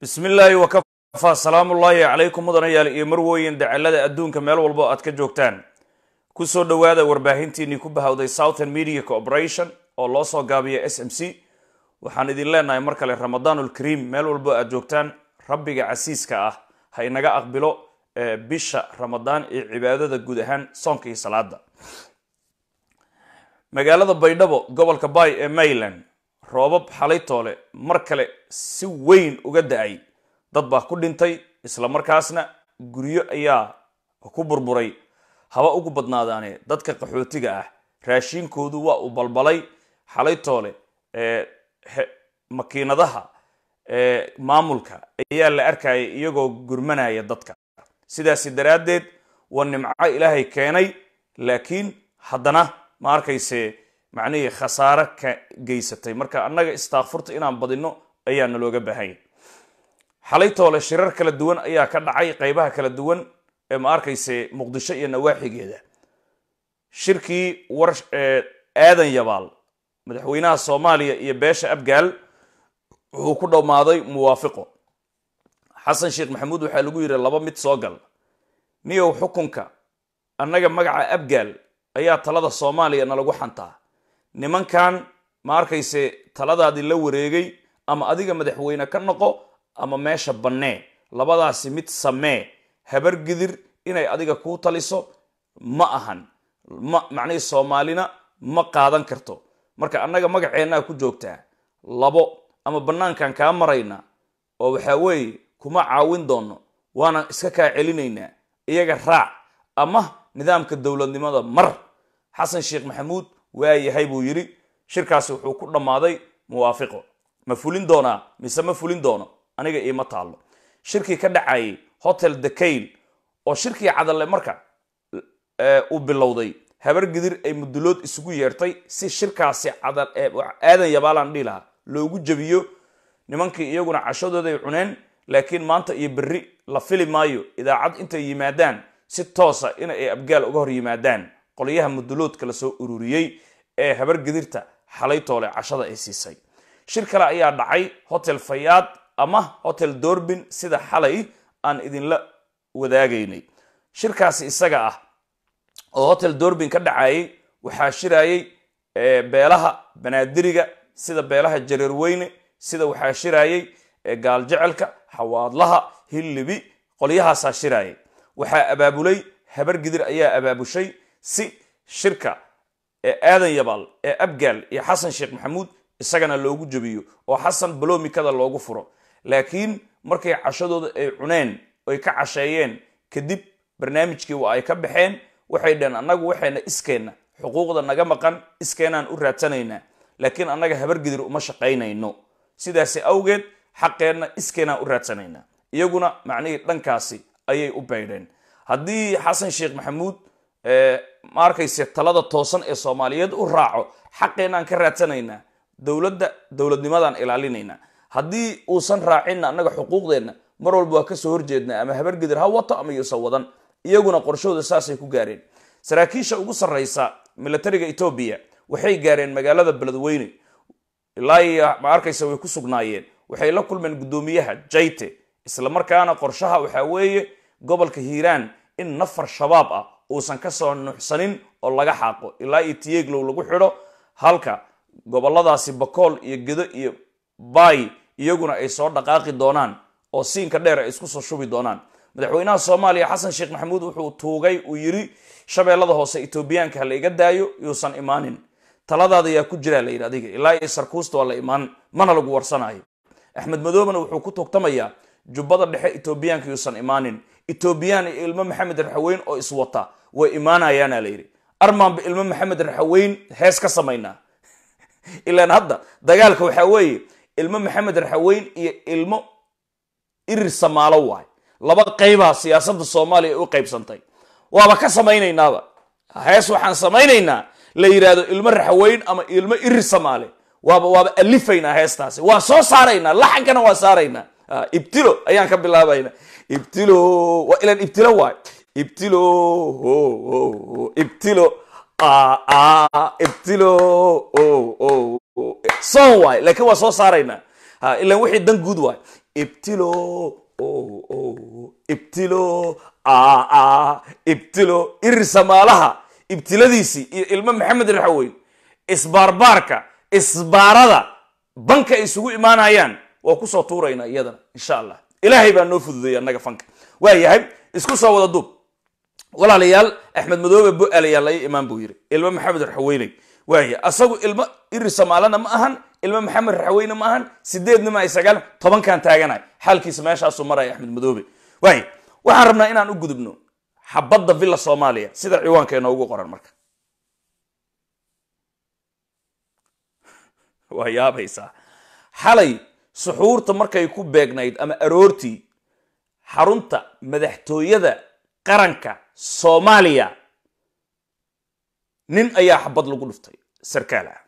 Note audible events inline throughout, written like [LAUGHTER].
bismi illaahi wakafa salaamullaahi calaykum mudanayaal iyo marwooyin dacalada adduunka meel walbo aad ka joogtaan ku soo dhowaada warbaahintiinnii ku bahawday southern media corporation oo loo soo gaabiya s m c waxaan idin leenahay mar kale ramadaanul kariim meel walbo aad joogtaan rabbiga casiiska ah ha inaga aqbilo bisha ramadaan iyo cibaadada guud ahaan soonka iyo salaada magaalada baydhabo gobolka bay ee maryland roobab xalaytoole mar kale si weyn uga da-ay dad baa ku dhintay isla markaasna guryo ayaa ku burburay haba ugu badnaadaane dadka qaxootiga ah raashiinkoodu waa u balbalay xalaytoole toole makiinadaha maamulka ayaa la arkayay iyagoo gurmanaya dadka sidaasi daraaddeed waa nimco ilaahay keenay laakiin haddana ma arkayse macnihii khasaare ka geysatay marka annaga istaakfurta inaan badinno ayaa nalooga baahanya xalaytoole shirar kala duwan ayaa ka dhacay qaybaha kala duwan ee ma arkayse muqdisho iyo nawaaxigeeda shirkii war aadan yabaal madaxweynaha soomaaliya iyo beesha abgaal wuxuu ku dhammaaday muwaafiqo xasan sheekh maxamuud waxaa lagu yidhi laba mid soo gal niyow xukunka annaga magaca abgaal ayaa talada soomaaliya nalagu xantaa nimankan ma arkayse taladaadii la wareegay ama adiga madaxweyne ka noqo ama meesha bannee labadaasi mid samee habargidir inay adiga kuu taliso ma ahan ma macnihii soomaalina ma qaadan karto marka annaga magaceennaa ku joogtaa labo ama bannaankan kaa marayna oo waxaa weeye kuma caawin doonno waanan iska kaa celinaynaa iyaga raac ama nidaamka dowladnimada mar xasan sheekh maxamuud waa yahay buu yidhi shirkaasi wuxuu ku dhammaaday muwaafiqo ma fulin doonaa mise ma fulin doono aniga iima taallo shirkii ka dhacayay hotel dakail oo shirkii cadalle marka eh, uu bilowday habargidir ay mudulood isugu yeertay si shirkaasi eh, aadan yabaalaan dhihi lahaa loogu jebiyo nimankii iyaguna cashadooday cuneen laakiin maanta iyo berri la fili maayo idaacad intay yimaadaan si toosa in ay abgaal uga hor yimaadaan qolyaha muduloodka la soo ururiyey ee habar xalay toole cashada ay siisay shir kale ayaa dhacay hotel fayaad ama hotel doorbin sida xalay aan idinla wadaagaynay shirkaasi isaga ah oo hotel doorbin ka dhacayay waxaa shirayay beelaha banaadiriga sida beelaha jareerweyne sida waxaa shirayay gaaljecelka xawaadlaha hillibi qolyahaasaa shirayay waxaa abaabulay habar ayaa abaabushay si shirka ee aadan yabaal ee abgaal iyo xasan sheekh maxamuud isagana loogu jebiyo oo xasan balomikada loogu furo laakiin markay cashadooda ay cuneen ay ka casheeyeen kadib barnaamijkii waa ay ka baxeen waxay dhaheen annagu waxayna iskeenna xuquuqda naga maqan iskeenaan u raadsanaynaa laakiin annaga habargidir uma shaqaynayno sidaasi awgeed xaqeenna iskeenaan u raadsanaynaa iyaguna macnihii dhankaasi ayay u baydheen haddii xasan sheekh maxamuud ma talada toosan ee soomaaliyeed u raaco xaqeenaan ka raadsanaynaa dowladda dowladnimadaan ilaalinaynaa haddii uusan raacinna annaga xuquuqdeenna mar walba waa kasoo horjeednaa ama habargedir ha wato ama yuusan wadan iyaguna qorshahooda saasay ku gaareen saraakiisha ugu sarreysa milatariga etoobiya waxay gaareen magaalada beledweyne ilaa ma arkaysa way ku sugnaayeen waxay la kulmeen guddoomiyaha jayte islamarkaana qorshaha waxaa weeye gobolka hiiraan in nafar shabaab ah uusan ka soo nuuxsanin oo laga xaaqo ilaa iyo tiyeglow lagu xidho halka goboladaasi bakool iyo gedo iyo baay iyaguna ay soo dhaqaaqi doonaan oo siinka dheer ay isku soo shubi doonaan madaxweynaha soomaaliya xasan sheekh maxamuud wuxuu tuugay uu yidhi shabeellada hoose etoobiyaanka ha la iga daayo yuusan imaanin taladaada yaa ku jiraa layidhi adiga ilaa iyo sarkuusta waa la imaan mana lagu warsanayo axmed madoobena wuxuu ku tugtamayaa jubbada dhexe etoobiyaanka yuusan imaanin etoobiyaan iyo ilmo maxamed raxaweyn oo iswata way imaanayaana la yidhi armaan ilmo maxamed raxaweyn hees ka samaynaa [LAUGHS] ilan hadda dagaalka waxaa weeye ilmo maxamed raxaweyn iyo ilmo irir samaalo waay laba qeybaa siyaasada soomaaliya u qaybsantay waaba ka samaynaynaaba hees waxaan samaynaynaa la yidhaahdo ilmo raxaweyn ama ilmo irir samaale waaba waaba alifaynaa heestaasi waa soo saaraynaa laxankana waa saaraynaa ibtilo ayaan ka bilaabaynaa ibtilo waa ilaan ibtilo waay ibtilo oh, oh, oh. ibtilo ah, ah. ibtilo soon waay laakiin waa soo saaraynaa ila wixii dan guud waay ibtilo ibtilo ah, ibtilo irisamaalaha ibtiladiisii iyo ilmo maxamed raxweyn isbaarbaarka isbaarada banka ay isugu imaanayaan waa kusoo tuuraynaa iyadana insha allah ilaahay baa noo fududeeya annaga fanka waa yahay isku soo wada duub walaalayaal axmed madoobe bo-alayaa laga imaan buu yiri ilmo maxamed raxaweyney waaya asagu ilmo iri samaalana ma ahan ilmo maxamed raxaweyne ma ahan sideedna ma ay sagaal tobankan taaganahay xaalkiisa meeshaasu maraya axmed madoobe waaya waxaan rabnaa inaan u gudubno xabadda villa soomaaliya sida ciwaanka inoogu qoran marka waa yaabaysaa xalay suxuurta markay ku beegnayd ama aroortii xarunta madaxtooyada qaranka soomaaliya nin ayaa xabad lagu dhuftay sarkaal ah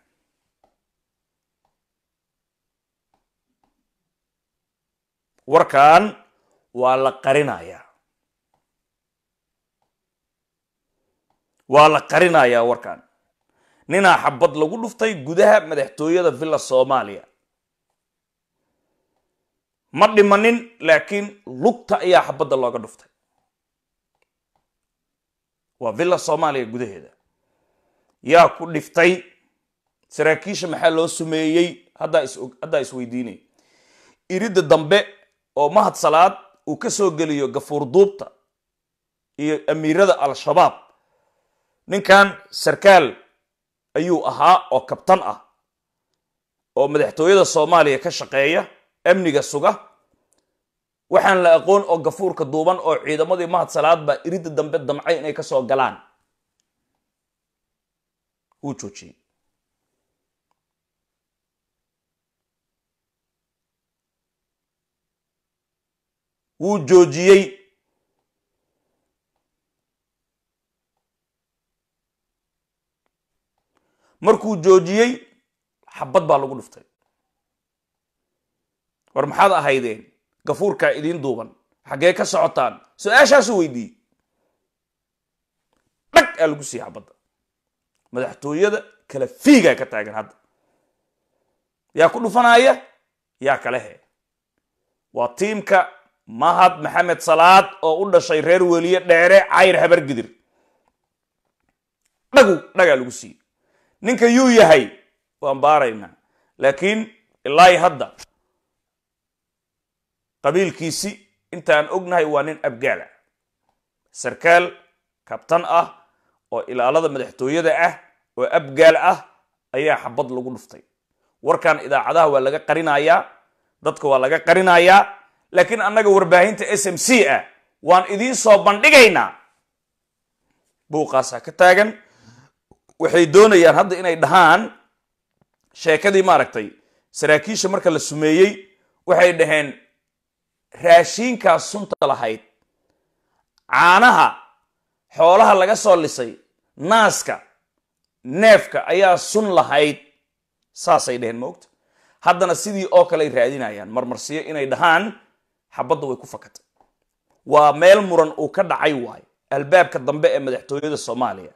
warkan waa la qarinayaa waa la qarinayaa warkan ninaa xabad lagu dhuftay gudaha madaxtooyada villa soomaaliya ma dhimanin laakiin lugta ayaa xabadda looga dhuftay waa villa soomaaliya gudaheeda yaa ku dhiftay saraakiisha maxaa loo sumeeyey haddaa isweydiinay iridda dambe oo mahad salaad uu ka soo geliyo gafuur duubta iyo amiirada al-shabaab ninkan sarkaal ayuu ahaa oo kabtan ah oo madaxtooyada soomaaliya ka shaqeeya amniga suga waxaan la aqoon oo gafuurka duuban oo ciidamadii mahad salaad baa iridda dambe damcay inay ka soo galaan wuu joojiyey wuu joojiyey markuu joojiyey xabad baa lagu dhuftay war maxaad ahaydeen gafuurkaa idiin duuban xaggee ka socotaan su-aashaasuu weydiiyey dhag aa lagu siiya xabadda madaxtooyada kala fiigaa ka taagan hadda yaa ku dhufanaya yaa kale he waa tiimka mahad maxamed salaad oo u dhashay reer weliye dheere cayr habargidir dhagu dhagaa lagu siiyey ninka yuu yahay waan baaraynaa laakiin ilaahi hadda qabiilkiisi intaan ognahay waa nin abgaala ah. sarkaal kabtan ah oo ilaalada madaxtooyada ah oo abgaal ah ayaa xabad lagu dhuftay warkan idaacadaha waa laga qarinayaa dadka waa laga qarinayaa laakiin annaga warbaahinta s m c ah waan idiin soo bandhigaynaa buuqaasaa ka taagan waxay doonayaan hadda inay dhahaan sheekadii maaragtay saraakiisha marka la sumeeyey waxay dhaheen raashiinkaa sunta lahayd caanaha xoolaha laga soo lisay naaska neefka ayaa sun lahayd saasay dheheen maogta haddana sidii oo kale ay raadinayaan marmarsiyo inay dhahaan xabadda way ku fakatay waa meel muran uu ka dhacay waay albaabka dambe ee madaxtooyada soomaaliya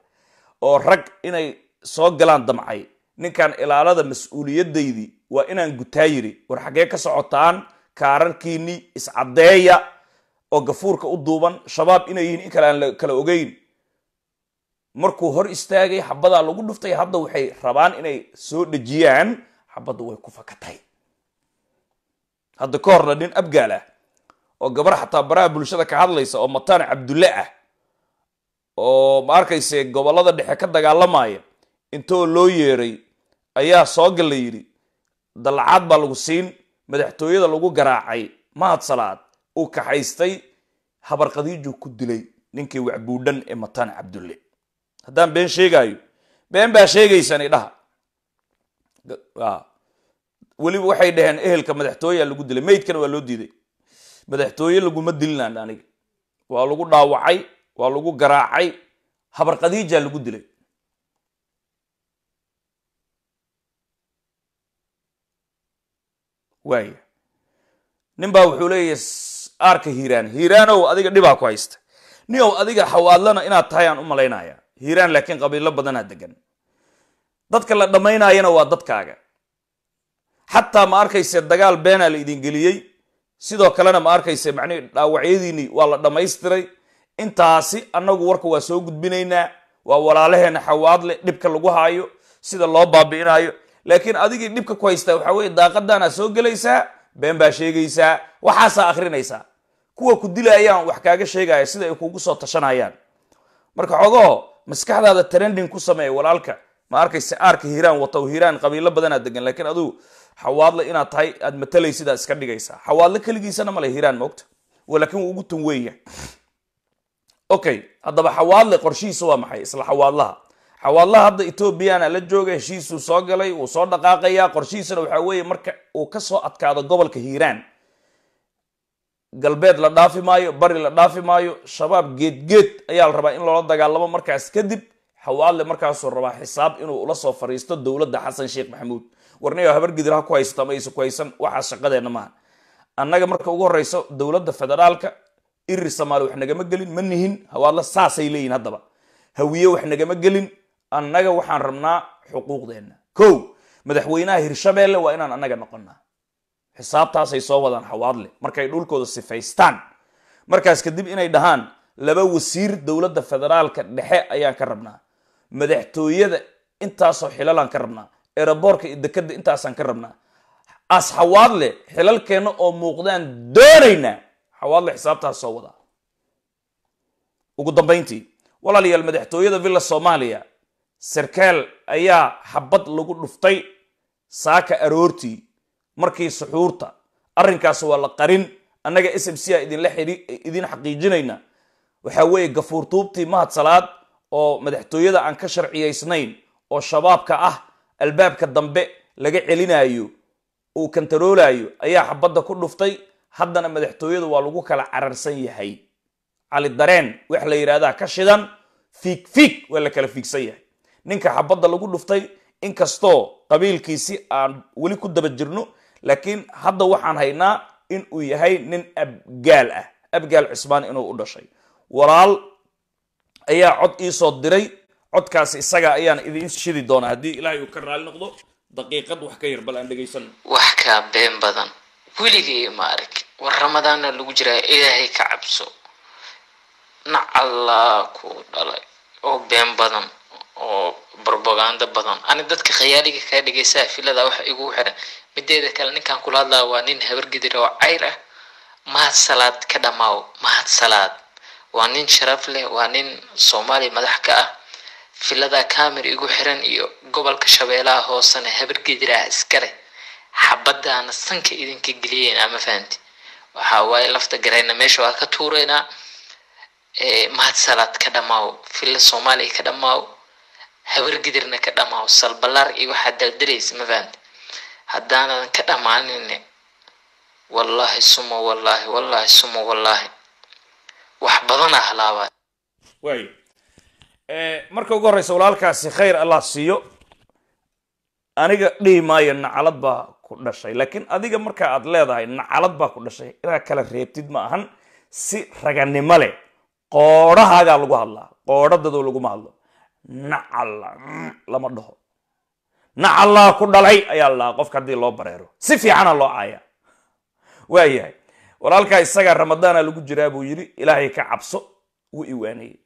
oo rag inay soo galaan damcay ninkan ilaalada mas-uuliyaddaydi waa inaan gutaa yiri war xaggee ka socotaan kaararkiinni iscaddeeya oo gafuurka u duuban shabaab inay yihiin in kale aan kala ogeyn markuu hor istaagay xabadaa lagu dhuftay hadda waxay rabaan inay soo dhejiyaan xabadda way ku fakatay hadda ka horna nin abgaal ah oo gabar xataa baraha bulshada ka hadlaysa oo mataan cabdulle ah oo ma arkayse gobollada dhexe ka dagaalamaya intoo loo yeeray ayaa soo galla yidhi dalcaad baa lagu siin madaxtooyada lagu garaacay mahad salaad uu kaxaystay habar khadiiju ku dilay ninkii wacbuudhan ee mataan cabdulle haddaan been sheegaayo been baa sheegaysani dhaha weliba waxay dhaheen ehelka madaxtooyaa lagu dilay maydkana waa loo diiday madaxtooye laguma dilinan aniga waa lagu dhaawacay waa lagu garaacay habar khadiijaa lagu dilay waaya ninbaa wuxuu leeyahay aarka hiiraan hiiraanow adiga dhibaa ku haysta nin ow adiga xawaadlana inaad tahay aan u malaynaya hiiraan laakiin qabiilo badanaa degan dadka la dhammaynaayana waa dadkaaga xataa ma arkayse dagaal beenaa la idin geliyey sidoo kalena ma arkayse macnihi dhaawacyadiinii waa la dhammaystiray intaasi annagu warka waa soo gudbinaynaa waa walaalaheenna xawaadle dhibka lagu haayo sida loo baabi'inaayo laakiin adigii dhibka ku haysta waxa weye daaqadaana soo gelaysaa been baa sheegaysaa waxaasaa akrinaysaa kuwa ku dilaayaan wax kaaga sheegaya sida ay kuugu soo tashanayaan marka xogaho maskaxdaada trending ku sameeya walaalka ma arkayse aarka hiiraan watow hiiraan qabiilo badanaa degan laakiin aduu xawaadle inaad tahay aad matalaysidaa iska dhigaysaa xawaadle keligiisana male hiiraan moogta laakiin wuu ugu tun weeya okay haddaba xawaadle qorshihiisa waa maxay isla xawaadlaha xawaadlaha hadda etoobiyana la jooga heshiisuu soo galay wuu soo dhaqaaqayaa qorshihiisana waxaa weeye marka uu ka soo adkaado gobolka hiiraan galbeed la dhaafi maayo bari la dhaafi maayo shabaab geedgeed ayaa la rabaa in loola dagaalamo markaas kadib xawaadle markaasuu rabaa xisaab inuu ula soo fariisto dowladda xasan sheekh maxamuud warnayo habargidiraha ku haysto ama aysa ku haysan waxaas shaqadeenna maaha annaga marka ugu horeyso dowladda federaalka irir soomaali wax nagama gelin ma nihin hawaadle saasay leeyihin haddaba hawiye wax nagama gelin annaga waxaan rabnaa xuquuqdeenna kow madaxweynaha hirshabeelle waa inaan annaga noqonaa xisaabtaasay soo wadaan xawaadle markay dhulkooda sifaystaan markaas kadib inay dhahaan laba wasiir dowladda federaalka dhexe ayaan ka rabnaa madaxtooyada intaasoo xilalaan ka rabnaa eeraboorka iyo dekadda intaasaan ka rabnaa as xawaadle xilalkeenna oo muuqdaan doonaynaa xawaadle xisaabtaas soo wadaa ugu dambayntii walaalayaal madaxtooyada villa soomaaliya sarkaal ayaa xabad lagu dhuftay saaka aroortii markii suxuurta arrinkaas waa la qarin annaga s m c a idinla idin xaqiijinayna waxaa weeye gafuurtuubtii tuubtii mahad salaad oo madaxtooyada aan ka sharciyaysnayn oo shabaabka ah albaabka dambe laga celinaayo uu kantaroolaayo ayaa xabadda ku dhuftay haddana madaxtooyada waa lagu kala cararsan yahay cali dareen wax la yidhahdaa ka shidan fiig fiig waa la kala fiigsan yahay ninka xabadda lagu dhuftay inkastoo qabiilkiisi aan weli ku daba jirno laakiin hadda waxaan haynaa in uu yahay nin abgaal ah abgaal cismaan inuu u dhashay walaal ayaa cod iisoo diray codkaasi isaga ayaan idiin shidi doonaa haddii ilaahay uu ka raali noqdo daqiiqad wax ka yar bal aan dhegaysan wax kaa been badan weligay ma arag war ramadaana lagu jiraa ilaahay ka cabso nac allaa kuu dhalay oo been badan laanta badan ani dadka khayaaliga kaa dhegeysaa filada waxa igu xiran mideeda kale ninkaan kula hadlaa waa nin habargidir oo cayr ah mahad salaad ka dhamaaw mahad salaad waa nin sharaf leh waa nin soomaaliya madax ka ah filada kaamir igu xiran iyo gobolka shabeelaha hoosena habargidiraah iskale xabadaana sanka idinka geliyeynaa ma fahanti waxa waaye lafta garayna meesha waa ka tuureynaa mahad salaad ka dhammaaw fila soomaaliya ka dhamaaw habargidirna ka dhamaaw salballaar iyo waxaa daldalaysa mafahamte haddaanan ka dhamaanine wallaahi sumo wallaahi wallaahi sumo wallaahi wax badanaa ah halaabaa waay marka ugu horreysa walaalkaasi khayr allah siiyo aniga dhihi maayo nacalad baa ku dhashay laakiin adiga marka aad leedahay nacalad baa ku dhashay inaa kala reebtid ma ahan si raganimo leh qoodhahaagaa lagu hadlaa qoodhadadoo laguma hadlo nacalla lama dhaho nacallaa ku dhalay ayaa laa qofka haddii loo bareero si fiicana loo caaya waa yahay walaalkaa isagaa ramadaana lagu jiraa buu yidhi ilaahay ka cabso wuu iwaanayey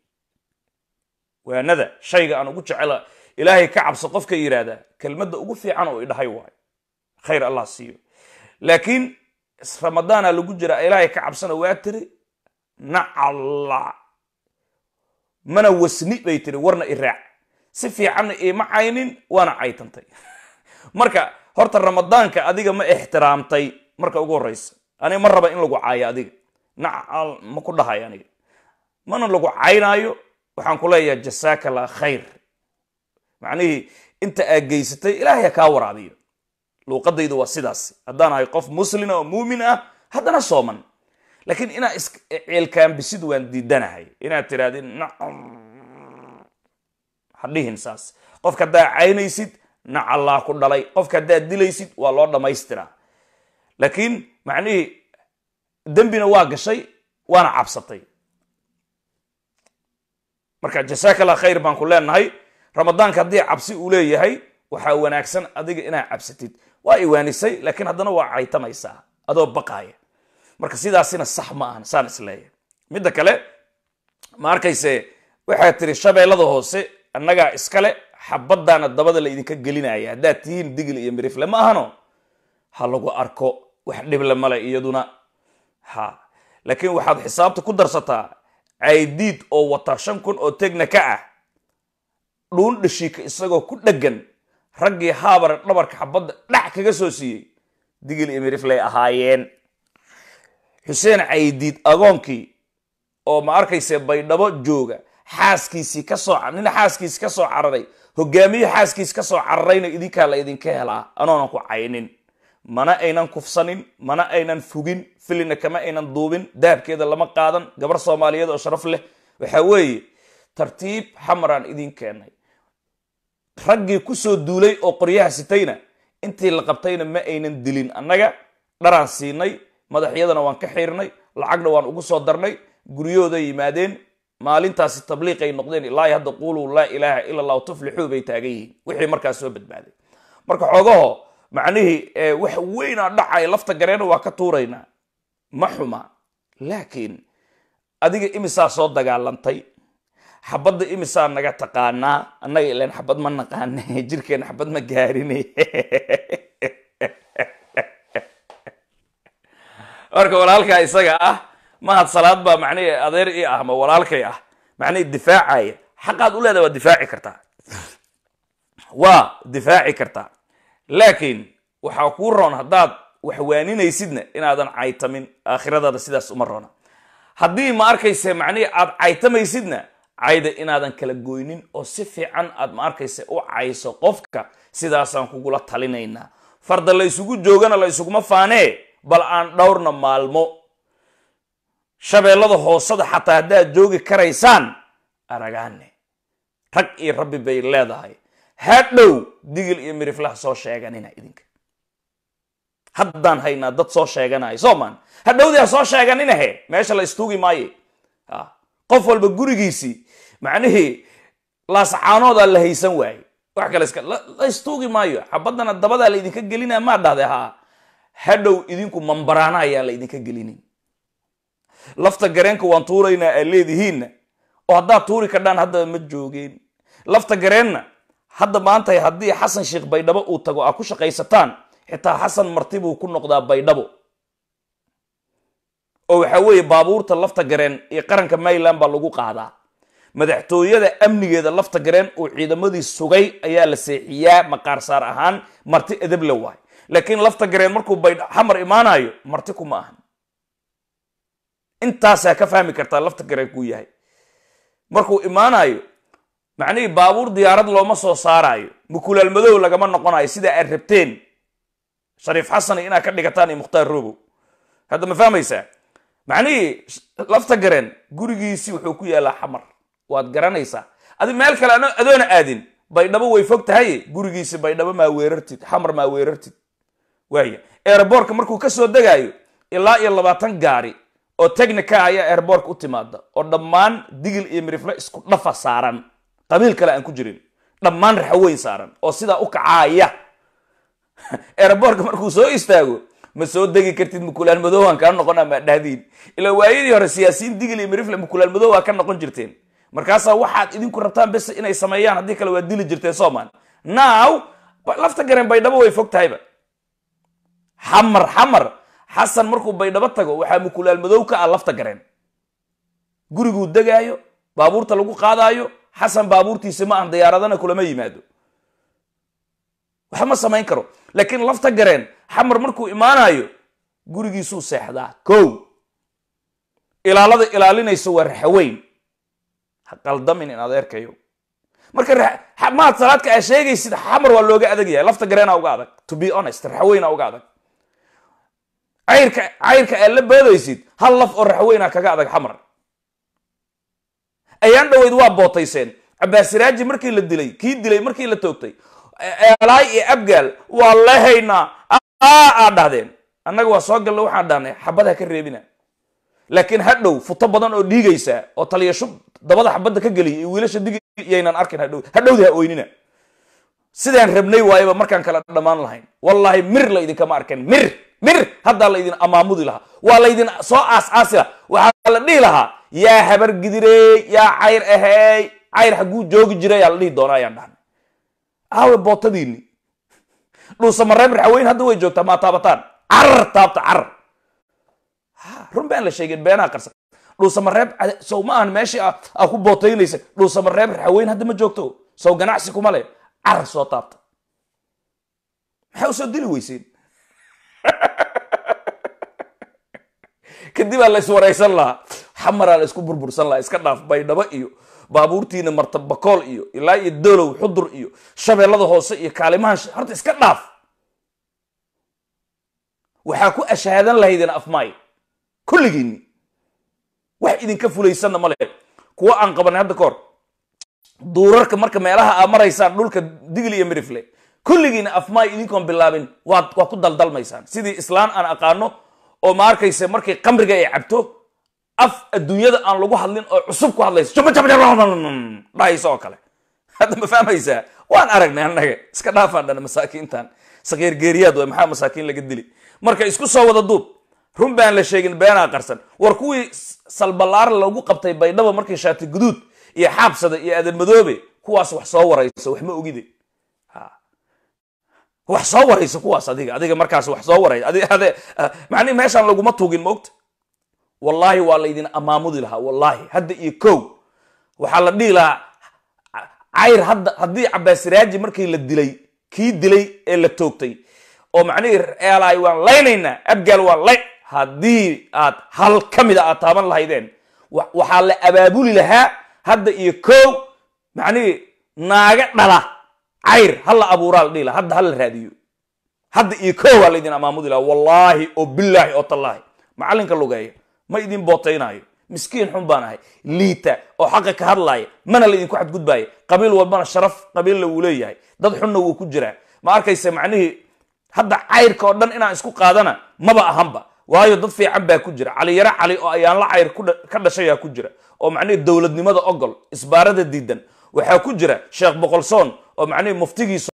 waanada shayga aan ugu jecela ilaahay ka cabso qofka yidhaahdaa kelmadda ugu fiican oo i dhahay waayo khayr allah siiyo laakiin ramadaana lagu jiraa ilaahay ka cabsana waa tiri nacalla mana wasni bay tiri warna iraac si fiicanna iima caynin waana caytantay [LAUGHS] marka horta ramadaanka adiga ma ixtiraamtay marka ugu horeysa aniga ma raba in lagu caayo adiga nacal ma ku dhahay aniga mana lagu caynaayo waxaan ku leeyahay jasaaka khayr macnihii inta aa geysatay ilaahaya kaa waraabiyo luuqadaydu waa sidaas haddaan ahay qof muslima oo muumin ah haddana sooman laakiin inaa ceelkaambisid waan diidanahay inaad tirahdid nacam ha dhihin saas qofka haddaad caynaysid nacallaa ku dhalay qofka haddaad dilaysid waa loo dhammaystiraa laakiin macnihii dembina waa gashay waana cabsatay marka jasaak khayr baan ku leenahay ramadaanka haddii cabsi uu leeyahay waxaa wanaagsan adiga inaad cabsatid waa iwaanisay laakiin haddana waa caytamaysaa adoo baqaaya marka sidaasina sax ma ahan saan isleeyahay midda kale ma arkayse waxaad tiri shabeellada hoose annagaa iskale xabaddaana dabada la idinka gelinaya haddaad tihiin digli iyo mirifle ma ahano ha lagu arko wax dhible male iyaduna ha laakiin waxaad xisaabta ku darsataa caydiid oo wata shan kun oo tegna ka ah dhuundhashiika isagoo ku dhegan raggii haabar dhabarka xabadda dhac kaga soo siiyey digil iyo mirifley ahaayeen xuseen caydiid agoonkii oo ma arkayse baydhabo jooga xaaskiisii kasoo nina xaaskiisi ka soo cararay hogaamiyo xaaskiisi kasoo cararayna idinkaa la idinka helaa anoonan ku caynin mana aynan kufsanin mana aynan fugin filina kama aynan duubin dahabkeeda lama qaadan gabar soomaaliyeed oo sharaf leh waxa weeye tartiib xamaraan idin keennay raggii kusoo duulay oo qoryaha sitayna intii la qabtayna ma aynan dilin annaga dharaan siinay madaxyadana waan ka xiirnay lacagna waan ugu soo darnay guryahooday yimaadeen maalintaasi tabliiqay noqdeen ilaa hadda quuluu laa ilaaha ila allahu tuflixuu bay taagan yihiin wixii markaas soo badbaaday marka xoogaho macnihii wax weynaa dhacay lafta gareena waa ka tuuraynaa ma xuma laakiin adiga imisaa soo dagaalantay xabadda imisaa naga taqaanaa annaga ilan xabad ma naqaane jirkeen xabad ma gaarine [LAUGHS] marka walaalkaa isaga ah mahad salaad baa macnihii adeer ii ah ma walaalkay ah macnihii difaacaya xaqaad u leedahay waa difaaci kartaa waa difaaci kartaa laakiin waxaa kuu roon haddaad waxwaaninaysidna inaadan caytamin aakhiradaada sidaas uma roona haddii ma arkayse macnihii aad caytamaysidna cayda inaadan kala goynin oo si fiican aad ma arkayse u cayso qofka sidaasaan kugula talinaynaa farda laysugu joogana la ysuguma faanee bal aan dhowrna maalmo shabeellada hoosada xataa haddaad joogi karaysaan aragaane rag iyo rabbi bay leedahay hadhow digil iyo miriflah soo sheeganina idinka haddaan haynaa dad soo sheeganaya soo maan hadhowdi ha soo sheeganinahe meesha la istuugi maaye ah, qof walba gurigiisii macnihii laascaanoodaa la haysan waaye wax kale iska la istuugi maayo xabadana dabadaa la idinka gelina maa dhahday haa hadhow idinku mambaraana ayaan la idinka gelinin lafta gareenka waan tuuraynaa aad leedihiinna oo haddaad tuuri kadhaan hadda ma joogeen lafta gareenna hadda maanta haddii xasan sheekh baydhabo uu tago aa ku shaqaysataan xitaa xasan marti buu ku noqdaa baydhabo oo waxa weeye baabuurta lafta gareen iyo qaranka mayland baa lagu qaadaa madaxtooyada amnigeeda lafta gareen uu ciidamadii sugay ayaa la seexiyaa maqaarsaar ahaan marti edeble waay laakiin lafta gareen markuu baydh xamar imaanayo marti kuma ahan intaasaa ka fahmi kartaa lafta gareen kuu yahay markuu imaanayo macnihii baabuur diyaarad looma soo saarayo mukulaal madow lagama noqonayo sidaa aad rabteen shariif xasan inaad ka dhigataan iyo mukhtaar robow hadda ma fahmaysaa macnihii lafta gareen gurigiisii wuxuu ku yaalaa xamar waad garanaysaa adi meel kale adoona aadin baydhabo way fog tahay gurigiisi baydhabo maa weerartid xamar maa weerartid waaya eeraboorka markuu kasoo degaayo ilaa iyo labaatan gaari oo technica ayaa eeraboorka u timaada oo dhammaan digil iyo mirifle isku dhafa saaran qabiil kale aan ku jirin dhammaan raxaweyn saaran oo sidaa u kacaaya eeraboorka [LAUGHS] markuu soo istaago ma soo degi kartid mukulaan madowaan kaa noqon ama dhahdiin ilaa waayadii hore siyaasiyiin digil iyo mirifle mukulaan madowaa ka noqon jirteen markaasaa waxaad idinku rabtaan bes inay sameeyaan haddii kale waa dili jirteen soman now lafta gareen baydhabo way fog tahayba xamar xamar xasan markuu baydhabo tago waxaa mukulaal madow ka ah lafta gareen guriguu degaayo baabuurta lagu qaadaayo xasan baabuurtiisi ma ah diyaaradana kulama yimaado waxba ma samayn karo laakiin lafta gareen xamar markuu imaanaayo gurigiisuu seexdaa kow ilaalada ilaalinaysa waa raxaweyn ha qaldamin in adeerkayo marka maad salaadka aa sheegaysid xamar waa looga adag yahay lafta gareena uga adag to be honest raxaweynaa uga adag cayrka cayrka aad la boodaysid hal laf oo raxweynaa ah kaga adag xamar ayaan dhoweyd waa bootayseen cabbaasiraaji markii la dilay kii dilay markii la toogtay eelaay iyo abgaal waa la haynaa aad dhahdeen annaga waa soo galna waxaan dhahnay xabadha ka reebina laakiin hadhow futo badan oo dhiigaysa oo taliyashub dabada xabadda ka geliya iyo wiilasha dig yaynan arkin hadhow hadhowda ha oynina sidaan rabnay waayaba markaan kala dhammaan lahayn wallaahi mir la idinkama arkan mir mir haddaa laydin amaamudi lahaa waa laydin soo aas-aasi waxaa la dhihi lahaa yaa habar gidirey yaa cayr ahey cayr hagguu joogi jiray yaa la dhihi doonaa ayaan dhahna aawe bootadiini dhuusamareeb raxweyn hadda way joogtaa maa taabataan carar taabta carar run baan la sheegin beenaha qarsan dhuusamareeb sow ma ahan meeshii aa ku bootaynaysa dhuusamareeb raxweyn hadda ma joogto sow ganacsi kuma le carar soo taabta maxay usoo dili weyseen kadibaa la wareysan lahaa xamaraa la isku burbursan lahaa iska dhaaf baydhabo iyo baabuurtiina martabbakool iyo ilaa iyo dolow xudur iyo shabeellada hoose iyo kaalimaha horta iska dhaaf waxaa ku ashhaadan lahaydeen afmaay kulligiinni wax idinka fulaysanna ma leh kuwo aan qabanay hadda ka duurarka marka meelaha aa maraysaan dhulka digli iyo midrifle kulligiina afmaay idinkoon bilaabin waa ku daldalmaysaan sidii islaan aan aqaano oo maarkayse arkaysa markay kamriga ay cabto af adduunyada aan lagu hadlin oo cusub ku hadlaysa dhahaysa oo kale hadda ma fahmaysaa waan aragnay annaga iska dhaafaan dhana masaakiintan sakiirgeeriyaad way maxaa masaakiin laga dili marka isku soo wada duub run baan la sheegin beenaa qarsan war kuwii salballaar lagu qabtay baydhabo markii shaati guduud iyo xaabsada iyo adan madoobe kuwaas wax soo warayso wax ma ogide wax soo waraysa kuwaas adiga adiga markaas wax soo waray ah, macnihi meeshaan laguma tuugin moogta wallaahi waa laydin amaamudi lahaa wallaahi hadda iyo kow waxaa la dhihi lahaa cayr hadda haddii cabaasiraaji markii la dilay kii dilay ee la toogtay oo macnihii eelaay waan laynaynaa abgaal waan lay haddii aad hal ka mida aad taaban lahaydeen waxaa la abaabuli lahaa hadda iyo kow macnihii naaga dhala cayr hala abuuraa la dhihi laha hadda hala raadiyo hadda iyo koowaa laydin amaamudi laha wallaahi oo bilaahi oo tallaahi macallinka lugeeya ma idin bootaynaayo miskiin xun baan ahay liita oo xaqa ka hadlaaya mana laydinku xadgudbaaya qabiil walbana sharaf qabiilla wuu leeyahay dad xunna wuu ku jiraa ma arkaysa macnihii hadda cayrka oo dhan inaan isku qaadana maba ahanba waayo dad fiican baa ku jira caliyaro cali oo ayaan la cayr ka dhashayaa ku jira oo macnihii dowladnimada ogol isbaarada diidan waxaa ku jira sheekh boqolsoon oo macnahe muftigiisa